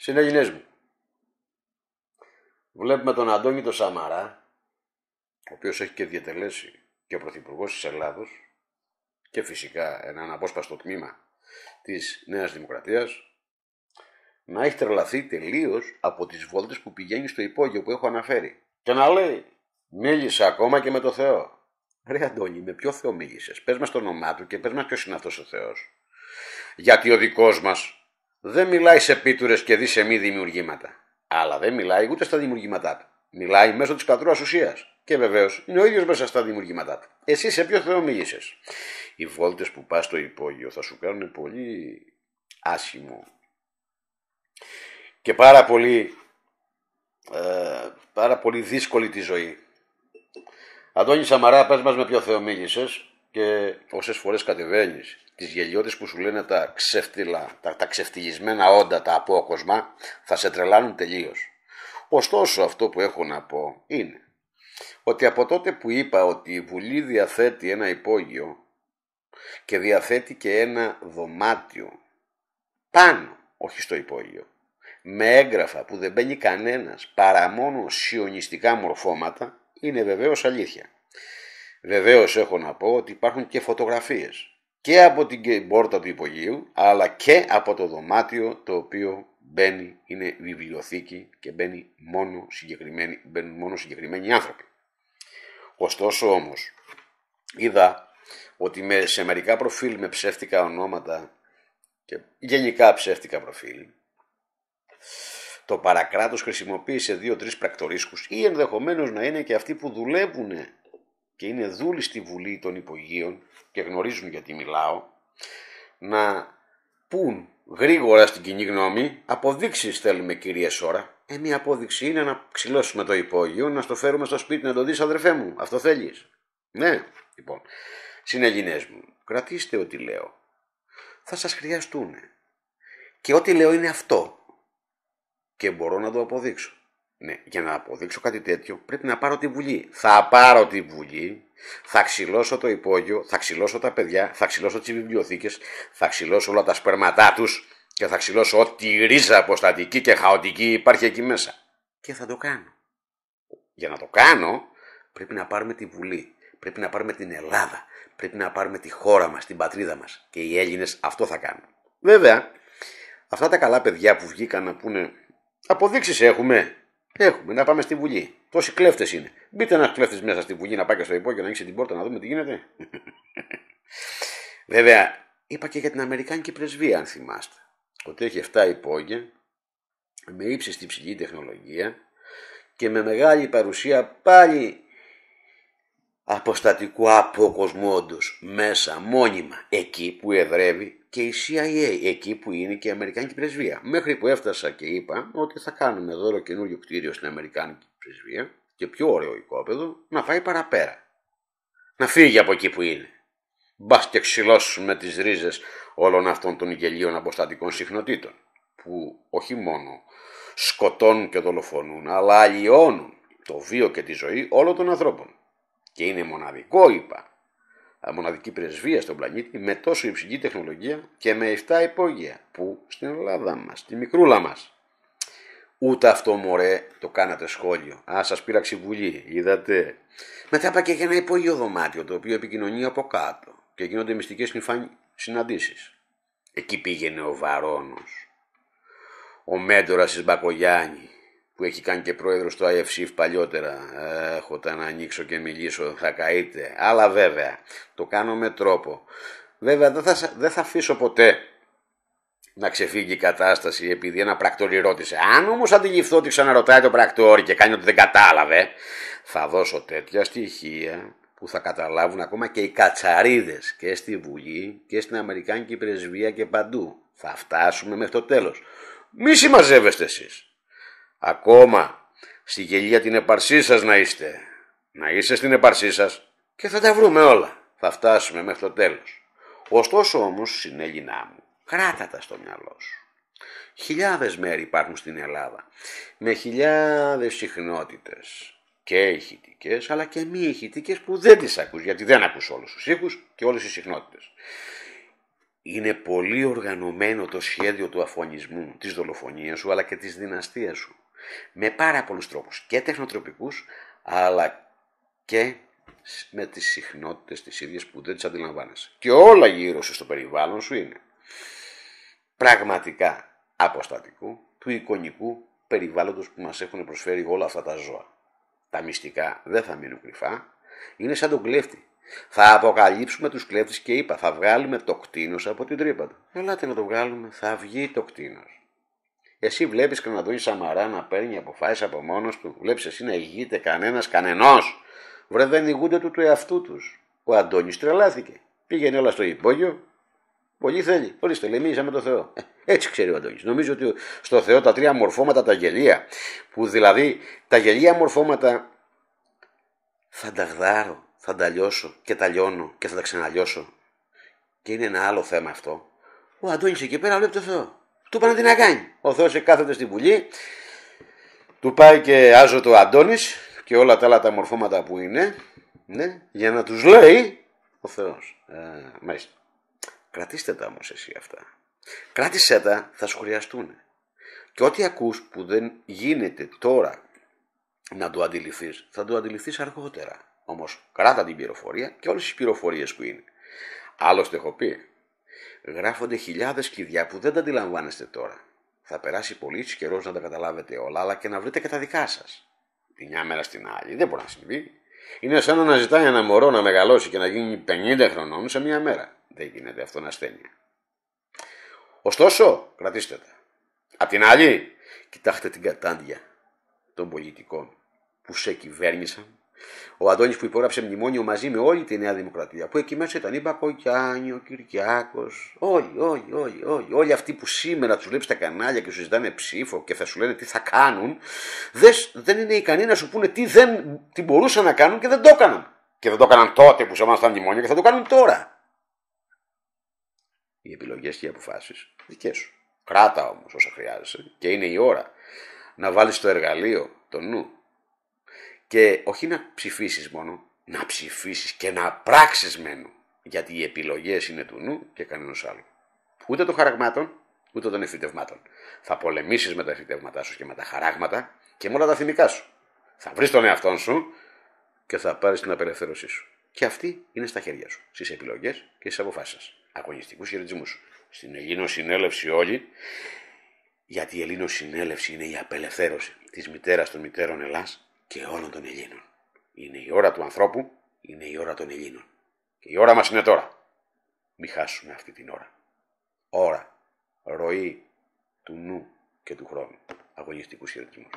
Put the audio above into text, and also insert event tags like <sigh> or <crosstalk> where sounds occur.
συνέγινές μου. Βλέπουμε τον Αντώνη τον Σαμαρά, ο οποίος έχει και διατελέσει και ο Πρωθυπουργός της Ελλάδος και φυσικά ένα αναπόσπαστο τμήμα της Νέας Δημοκρατίας, να έχει τρελαθεί τελείως από τις βόλτες που πηγαίνει στο υπόγειο που έχω αναφέρει. Και να λέει, μίλησε ακόμα και με το Θεό. Ρε Αντώνη, με ποιο Θεό μίλησες. Πες μας το όνομά του και πες μας ποιος είναι αυτός ο Θεός. Γιατί ο δικός μας δεν μιλάει σε πίτουρες και σε μη δημιουργήματα. Αλλά δεν μιλάει ούτε στα δημιουργήματά του. Μιλάει μέσω της κατρούας ουσίας. Και βεβαίως είναι ο ίδιος μέσα στα δημιουργήματά του. Εσύ σε ποιο Θεό Οι βόλτες που πας στο υπόγειο θα σου κάνουν πολύ άσχημο. Και πάρα πολύ, ε, πάρα πολύ δύσκολη τη ζωή. Αντώνη Σαμαρά, πες μας με ποιο Θεό και όσε φορές κατεβαίνεις, τις γελιώτε που σου λένε τα ξεφτυλά, τα, τα ξεφτυλισμένα όντα, τα απόκοσμα, θα σε τρελάνουν τελείως. Ωστόσο, αυτό που έχω να πω είναι ότι από τότε που είπα ότι η Βουλή διαθέτει ένα υπόγειο και διαθέτει και ένα δωμάτιο πάνω, όχι στο υπόγειο, με έγγραφα που δεν μπαίνει κανένας παρά μόνο σιωνιστικά μορφώματα, είναι βεβαίως αλήθεια. Βεβαίως έχω να πω ότι υπάρχουν και φωτογραφίες και από την πόρτα του υπογείου αλλά και από το δωμάτιο το οποίο μπαίνει, είναι βιβλιοθήκη και μπαίνει μόνο συγκεκριμένοι, μπαίνουν μόνο συγκεκριμένοι άνθρωποι. Ωστόσο όμως είδα ότι σε μερικά προφίλ με ψεύτικα ονόματα και γενικά ψεύτικα προφίλ το παρακράτος χρησιμοποίησε δύο-τρεις πρακτορίσκους ή ενδεχομένως να είναι και αυτοί που δουλεύουν και είναι δούλοι στη Βουλή των Υπογείων και γνωρίζουν γιατί μιλάω, να πούν γρήγορα στην κοινή γνώμη αποδείξεις θέλουμε κυρία Σόρα. Ε, μια απόδειξη είναι να ξυλώσουμε το υπόγειο, να στο φέρουμε στο σπίτι, να το δεις, αδερφέ μου. Αυτό θέλεις. Ναι, λοιπόν. Συνελληνές μου, κρατήστε ό,τι λέω. Θα σας χρειαστούν. Και ό,τι λέω είναι αυτό. Και μπορώ να το αποδείξω. Ναι, για να αποδείξω κάτι τέτοιο πρέπει να πάρω τη Βουλή. Θα πάρω τη Βουλή, θα ξυλώσω το υπόγειο, θα ξυλώσω τα παιδιά, θα ξυλώσω τις βιβλιοθήκες, θα ξυλώσω όλα τα σπέρματά τους και θα ξυλώσω ό,τι ρίζα αποστατική και χαοτική υπάρχει εκεί μέσα. Και θα το κάνω. Για να το κάνω πρέπει να πάρουμε τη Βουλή, πρέπει να πάρουμε την Ελλάδα, πρέπει να πάρουμε τη χώρα μας, την πατρίδα μας. Και οι Έλληνες αυτό θα κάνουν. Βέβαια, αυτά τα καλά παιδιά που βγήκαν να πούνε «Αποδείξεις έχουμε, Έχουμε να πάμε στη Βουλή. Τόσοι κλέφτες είναι. Μπείτε ένας κλέφτης μέσα στη Βουλή να πάει και στο υπόγειο να ανοίξει την πόρτα να δούμε τι γίνεται. <laughs> Βέβαια, είπα και για την Αμερικάνικη πρεσβεία, αν θυμάστε. Ότι έχει 7 υπόγεια με ύψιστη ψυχή τεχνολογία και με μεγάλη παρουσία πάλι αποστατικού αποκοσμόντος μέσα μόνιμα εκεί που εδρεύει και η CIA, εκεί που είναι και η Αμερικάνικη Πρεσβεία. Μέχρι που έφτασα και είπα ότι θα κάνουμε δώρο καινούριο κτίριο στην Αμερικάνικη Πρεσβεία και πιο ωραίο οικόπεδο να πάει παραπέρα. Να φύγει από εκεί που είναι. Μπας και ξυλώσουμε τις ρίζες όλων αυτών των γελίων αποστατικών συχνοτήτων που όχι μόνο σκοτώνουν και δολοφονούν αλλά αλλοιώνουν το βίο και τη ζωή όλων των ανθρώπων. Και είναι μοναδικό, είπα, μοναδική πρεσβεία στον πλανήτη με τόσο υψηλή τεχνολογία και με 7 υπόγεια που στην Ελλάδα μας, στη μικρούλα μας. Ούτε αυτό μωρέ το κάνατε σχόλιο. Α, σας πήραξε Βουλή, είδατε. Μετά πάει και για ένα υπόγειο δωμάτιο το οποίο επικοινωνεί από κάτω και γίνονται μυστικές συναντήσεις. Εκεί πήγαινε ο Βαρόνος. ο μέντορας της Μπακογιάννη, που έχει κάνει και πρόεδρος του IFC παλιότερα. Ε, έχω τα να ανοίξω και μιλήσω θα καείτε. Αλλά βέβαια το κάνω με τρόπο. Βέβαια δεν θα, δεν θα αφήσω ποτέ να ξεφύγει η κατάσταση επειδή ένα πρακτόρι ρώτησε. Αν όμως αντιληφθώ ότι ξαναρωτάει το πρακτόρι και κάνει ότι δεν κατάλαβε, θα δώσω τέτοια στοιχεία που θα καταλάβουν ακόμα και οι κατσαρίδες και στη Βουλή και στην Αμερικάνικη Πρεσβεία και παντού. Θα φτάσουμε μέχρι το τέλος. Μη συμμαζεύεστε εσείς. Ακόμα στη γελία την επαρσή σας να είστε. Να είστε στην επαρσή σας και θα τα βρούμε όλα. Θα φτάσουμε μέχρι το τέλος. Ωστόσο όμως, συνέλληνά μου, κράτα τα στο μυαλό σου. Χιλιάδες μέρη υπάρχουν στην Ελλάδα, με χιλιάδες συχνότητες και ηχητικές αλλά και μη ηχητικές που δεν τις ακούς, γιατί δεν ακούς όλους τους ήχους και όλες τις συχνότητες. Είναι πολύ οργανωμένο το σχέδιο του αφωνισμού, της δολοφονίας σου αλλά και της δυναστείας σου με πάρα πολλούς τρόπους και τεχνοτροπικούς αλλά και με τις συχνότητες τις ίδιες που δεν τις αντιλαμβάνεσαι. Και όλα γύρω σου στο περιβάλλον σου είναι πραγματικά αποστατικού του εικονικού περιβάλλοντος που μας έχουν προσφέρει όλα αυτά τα ζώα. Τα μυστικά δεν θα μείνουν κρυφά, είναι σαν τον κλέφτη. Θα αποκαλύψουμε τους κλέφτες και είπα, θα βγάλουμε το κτίνος από την τρύπα του. Ελάτε να το βγάλουμε, θα βγει το κτίνος. Εσύ βλέπεις και να δεις Σαμαρά να παίρνει αποφάσεις από μόνος του. Βλέπεις εσύ να ηγείται κανένας, κανενός. Βρε δεν ηγούνται του του εαυτού τους. Ο Αντώνης τρελάθηκε. Πήγαινε όλα στο υπόγειο. Πολύ θέλει. Ορίστε, λέει, με τον Θεό. Ε, έτσι ξέρει ο Αντώνης. Νομίζω ότι στο Θεό τα τρία μορφώματα τα γελία. Που δηλαδή τα γελία μορφώματα θα τα γδάρω, θα τα λιώσω και τα λιώνω και θα τα ξαναλιώσω. Και είναι ένα άλλο θέμα αυτό. Ο Αντώνης εκεί πέρα βλέπει το Θεό του πάνε τι να κάνει. Ο Θεός κάθεται στην Βουλή, του πάει και το Αντώνης και όλα τα άλλα τα μορφώματα που είναι, ναι, για να τους λέει ο Θεός. Ε, μάλιστα. Κρατήστε τα όμως εσύ αυτά. Κράτησέ τα, θα σου χρειαστούν. Και ό,τι ακούς που δεν γίνεται τώρα να το αντιληφθείς, θα το αντιληφθείς αργότερα. Όμως κράτα την πληροφορία και όλες τις πληροφορίες που είναι. Άλλωστε έχω πει, Γράφονται χιλιάδες κλειδιά που δεν τα αντιλαμβάνεστε τώρα. Θα περάσει πολύ καιρός να τα καταλάβετε όλα, αλλά και να βρείτε και τα δικά σας. Τη μια μέρα στην άλλη. Δεν μπορεί να συμβεί. Είναι σαν να ζητάει ένα μωρό να μεγαλώσει και να γίνει 50 χρονών σε μια μέρα. Δεν γίνεται αυτό να ασθένεια. Ωστόσο, κρατήστε τα. Απ' την άλλη, κοιτάξτε την κατάντια των πολιτικών που σε κυβέρνησαν ο Αντώνης που υπόγραψε μνημόνιο μαζί με όλη τη Νέα Δημοκρατία, που εκεί μέσα ήταν η Μπακογιάννη, ο Κυριάκος, όλοι, όλοι, όλοι, όλοι, όλοι αυτοί που σήμερα τους βλέπεις στα κανάλια και σου ζητάνε ψήφο και θα σου λένε τι θα κάνουν, δες, δεν είναι ικανοί να σου πούνε τι, δεν, τι μπορούσαν να κάνουν και δεν το έκαναν. Και δεν το έκαναν τότε που σώμασταν στα μνημόνια και θα το κάνουν τώρα. Οι επιλογές και οι αποφάσεις δικές σου. Κράτα όμως όσα χρειάζεσαι και είναι η ώρα να βάλεις το εργαλείο το νου και όχι να ψηφίσεις μόνο, να ψηφίσεις και να πράξεις μένου. Γιατί οι επιλογές είναι του νου και κανένας άλλου. Ούτε των χαραγμάτων, ούτε των εφητευμάτων. Θα πολεμήσεις με τα εφητεύματά σου και με τα χαράγματα και με όλα τα θυμικά σου. Θα βρεις τον εαυτό σου και θα πάρεις την απελευθέρωσή σου. Και αυτή είναι στα χέρια σου, στις επιλογές και στις αποφάσεις σας. Αγωνιστικούς χαιρετισμούς. Στην Ελλήνο Συνέλευση όλοι, γιατί η Ελλήνο Συνέλευση είναι η απελευθέρωση της μητέρας των μητέρων Ελλάς και όλων των Ελλήνων. Είναι η ώρα του ανθρώπου, είναι η ώρα των Ελλήνων. Και η ώρα μας είναι τώρα. Μη χάσουμε αυτή την ώρα. Ώρα, ροή του νου και του χρόνου. Αγωνιστικούς χαιρετισμούς.